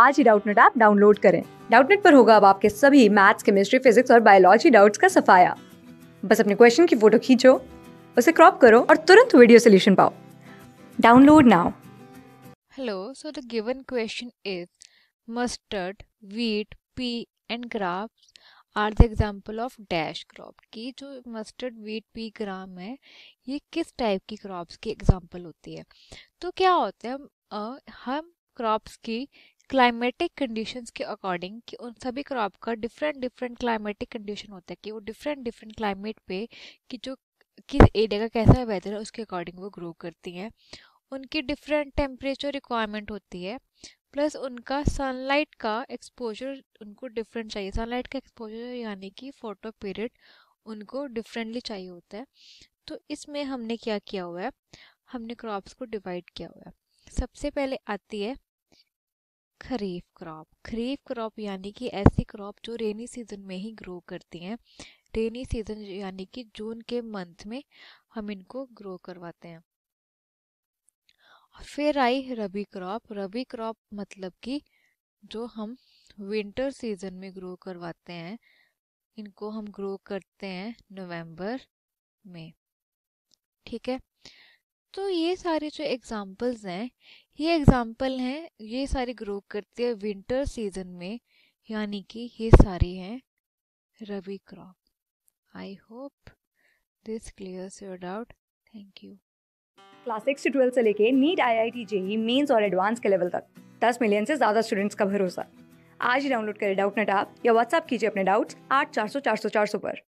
आज ही Doubtnut app download करें डाउटनेट पर होगा अब आपके सभी मैथ्स केमिस्ट्री फिजिक्स और बायोलॉजी डाउट्स का सफाया बस अपने क्वेश्चन की फोटो खींचो उसे क्रॉप करो और तुरंत वीडियो सोल्यूशन पाओ download now hello so the given question is mustard wheat pea and grapes are the example of dash crop की जो मस्टर्ड वीट पी ग्राम है ये किस टाइप की क्रॉप्स की एग्जाम्पल होती है तो क्या होता है हम क्रॉप्स की क्लाइमेटिक कंडीशंस के अकॉर्डिंग कि उन सभी क्रॉप का डिफरेंट डिफरेंट क्लाइमेटिक कंडीशन होता है कि वो डिफरेंट डिफरेंट क्लाइमेट पे कि जो किस एरिया का कैसा वेदर है उसके अकॉर्डिंग वो ग्रो करती हैं उनकी डिफरेंट टेम्परेचर रिक्वायरमेंट होती है प्लस उनका सनलाइट का एक्सपोजर उनको डिफरेंट चाहिए सनलाइट का एक्सपोजर यानी कि फोटो पीरियड उनको डिफरेंटली चाहिए होता है तो इसमें हमने क्या किया हुआ है हमने क्रॉप्स को डिवाइड किया हुआ है सबसे पहले आती है खरीफ क्रॉप खरीफ क्रॉप यानी कि ऐसी क्रॉप जो रेनी सीजन में ही ग्रो करती हैं रेनी सीजन यानी कि जून के मंथ में हम इनको ग्रो करवाते हैं फिर आई रबी क्रॉप रबी क्रॉप मतलब कि जो हम विंटर सीजन में ग्रो करवाते हैं इनको हम ग्रो करते हैं नवंबर में ठीक है दोस्तों ये सारे जो एग्ज़ाम्पल्स हैं ये एग्ज़ाम्पल हैं ये सारे ग्रो करते हैं विंटर सीजन में यानी कि ये सारे हैं rabi crop I hope this clears your doubt thank you class six से ट्वेल्थ से लेके NEET I I T JEE mains और एडवांस के लेवल तक दस मिलियन से ज़्यादा स्टूडेंट्स का भरोसा आज ही डाउनलोड करें डाउट नेट आप या व्हाट्सअप कीजिए अपने डाउट्स आठ चार सौ चार सौ चार सौ पर